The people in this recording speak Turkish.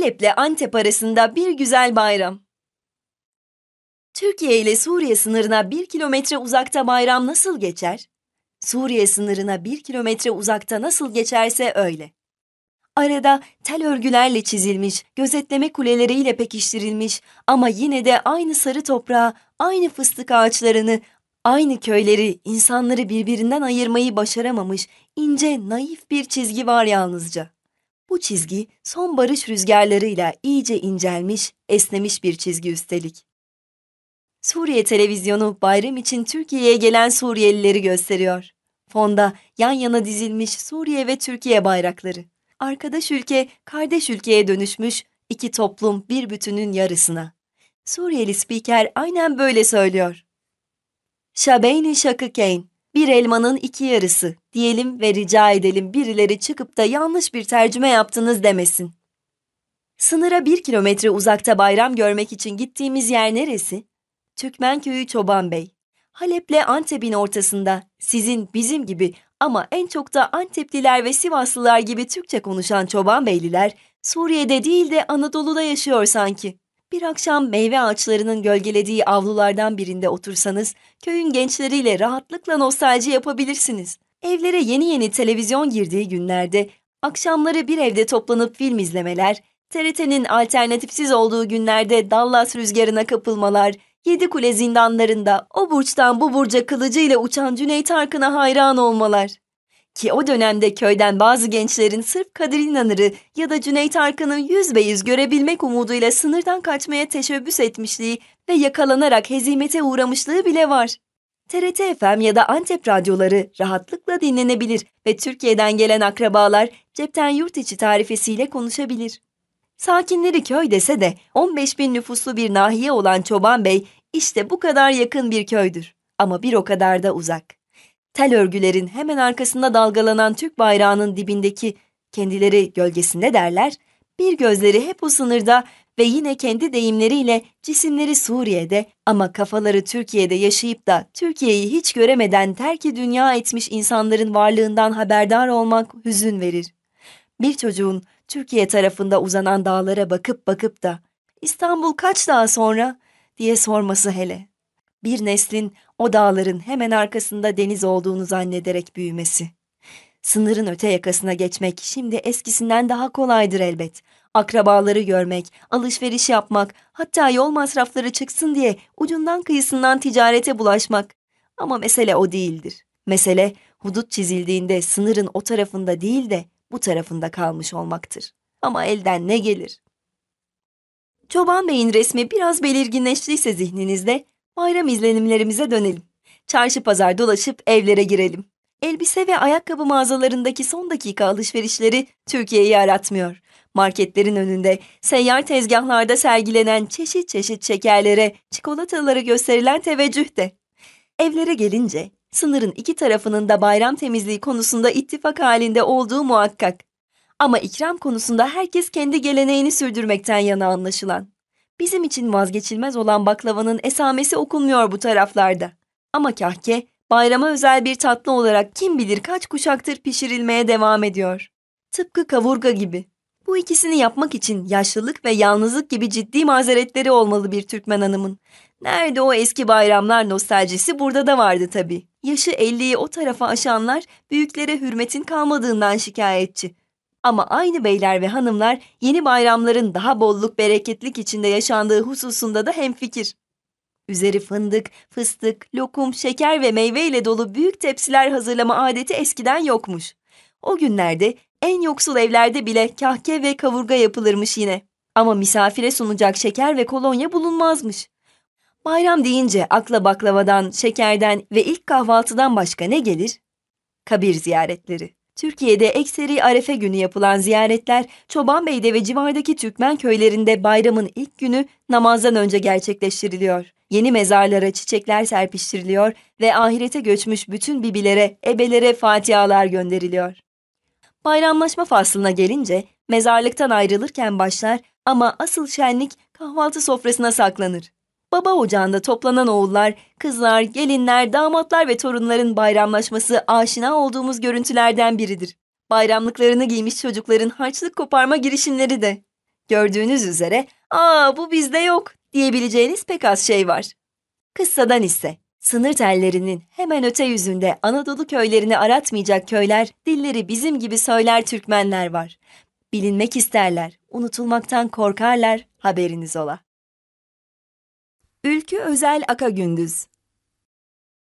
Halep'le Antep arasında bir güzel bayram. Türkiye ile Suriye sınırına bir kilometre uzakta bayram nasıl geçer? Suriye sınırına bir kilometre uzakta nasıl geçerse öyle. Arada tel örgülerle çizilmiş, gözetleme kuleleriyle pekiştirilmiş ama yine de aynı sarı toprağı, aynı fıstık ağaçlarını, aynı köyleri, insanları birbirinden ayırmayı başaramamış ince, naif bir çizgi var yalnızca. Bu çizgi son barış rüzgarlarıyla iyice incelmiş, esnemiş bir çizgi üstelik. Suriye televizyonu bayram için Türkiye'ye gelen Suriyelileri gösteriyor. Fonda yan yana dizilmiş Suriye ve Türkiye bayrakları. Arkadaş ülke, kardeş ülkeye dönüşmüş iki toplum bir bütünün yarısına. Suriyeli spiker aynen böyle söylüyor. Şabeyni şakıkeyn, bir elmanın iki yarısı diyelim ve rica edelim birileri çıkıp da yanlış bir tercüme yaptınız demesin. Sınıra bir kilometre uzakta bayram görmek için gittiğimiz yer neresi? Türkmenköy'ü Çoban Bey. Halep'le Antep'in ortasında sizin bizim gibi ama en çok da Antepliler ve Sivaslılar gibi Türkçe konuşan Çoban Beyliler Suriye'de değil de Anadolu'da yaşıyor sanki. Bir akşam meyve ağaçlarının gölgelediği avlulardan birinde otursanız köyün gençleriyle rahatlıkla nostalji yapabilirsiniz. Evlere yeni yeni televizyon girdiği günlerde akşamları bir evde toplanıp film izlemeler, TRT'nin alternatifsiz olduğu günlerde Dallas rüzgarına kapılmalar, Yedi Kule zindanlarında o burçtan bu burca kılıcıyla uçan Cüneyt Arkın'a hayran olmalar. Ki o dönemde köyden bazı gençlerin sırf Kadir İnanır'ı ya da Cüneyt Arkan'ı yüz be yüz görebilmek umuduyla sınırdan kaçmaya teşebbüs etmişliği ve yakalanarak hezimete uğramışlığı bile var. TRT FM ya da Antep radyoları rahatlıkla dinlenebilir ve Türkiye'den gelen akrabalar cepten yurt içi tarifesiyle konuşabilir. Sakinleri köy dese de 15 bin nüfuslu bir nahiye olan Çoban Bey işte bu kadar yakın bir köydür ama bir o kadar da uzak tel örgülerin hemen arkasında dalgalanan Türk bayrağının dibindeki kendileri gölgesinde derler, bir gözleri hep o sınırda ve yine kendi deyimleriyle cisimleri Suriye'de ama kafaları Türkiye'de yaşayıp da Türkiye'yi hiç göremeden terki dünya etmiş insanların varlığından haberdar olmak hüzün verir. Bir çocuğun Türkiye tarafında uzanan dağlara bakıp bakıp da İstanbul kaç daha sonra diye sorması hele. Bir neslin o dağların hemen arkasında deniz olduğunu zannederek büyümesi. Sınırın öte yakasına geçmek şimdi eskisinden daha kolaydır elbet. Akrabaları görmek, alışveriş yapmak, hatta yol masrafları çıksın diye ucundan kıyısından ticarete bulaşmak. Ama mesele o değildir. Mesele hudut çizildiğinde sınırın o tarafında değil de bu tarafında kalmış olmaktır. Ama elden ne gelir? Çoban Bey'in resmi biraz belirginleştiyse zihninizde Bayram izlenimlerimize dönelim. Çarşı pazar dolaşıp evlere girelim. Elbise ve ayakkabı mağazalarındaki son dakika alışverişleri Türkiye'yi aratmıyor. Marketlerin önünde, seyyar tezgahlarda sergilenen çeşit çeşit şekerlere, çikolatalara gösterilen teveccüh de. Evlere gelince, sınırın iki tarafının da bayram temizliği konusunda ittifak halinde olduğu muhakkak. Ama ikram konusunda herkes kendi geleneğini sürdürmekten yana anlaşılan. Bizim için vazgeçilmez olan baklavanın esamesi okunmuyor bu taraflarda. Ama kahke bayrama özel bir tatlı olarak kim bilir kaç kuşaktır pişirilmeye devam ediyor. Tıpkı kavurga gibi. Bu ikisini yapmak için yaşlılık ve yalnızlık gibi ciddi mazeretleri olmalı bir Türkmen hanımın. Nerede o eski bayramlar nostaljisi burada da vardı tabii. Yaşı 50'yi o tarafa aşanlar büyüklere hürmetin kalmadığından şikayetçi. Ama aynı beyler ve hanımlar yeni bayramların daha bolluk bereketlik içinde yaşandığı hususunda da hemfikir. Üzeri fındık, fıstık, lokum, şeker ve meyve ile dolu büyük tepsiler hazırlama adeti eskiden yokmuş. O günlerde en yoksul evlerde bile kahke ve kavurga yapılırmış yine. Ama misafire sunacak şeker ve kolonya bulunmazmış. Bayram deyince akla baklavadan, şekerden ve ilk kahvaltıdan başka ne gelir? Kabir ziyaretleri. Türkiye'de ekseri Arefe günü yapılan ziyaretler Çobanbey'de ve civardaki Türkmen köylerinde bayramın ilk günü namazdan önce gerçekleştiriliyor. Yeni mezarlara çiçekler serpiştiriliyor ve ahirete göçmüş bütün bibilere, ebelere fatihalar gönderiliyor. Bayramlaşma faslına gelince mezarlıktan ayrılırken başlar ama asıl şenlik kahvaltı sofrasına saklanır baba ocağında toplanan oğullar, kızlar, gelinler, damatlar ve torunların bayramlaşması aşina olduğumuz görüntülerden biridir. Bayramlıklarını giymiş çocukların harçlık koparma girişimleri de. Gördüğünüz üzere, ''Aa bu bizde yok'' diyebileceğiniz pek az şey var. Kıssadan ise, sınır tellerinin hemen öte yüzünde Anadolu köylerini aratmayacak köyler, dilleri bizim gibi söyler Türkmenler var. Bilinmek isterler, unutulmaktan korkarlar, haberiniz ola. Ülkü Özel Akagündüz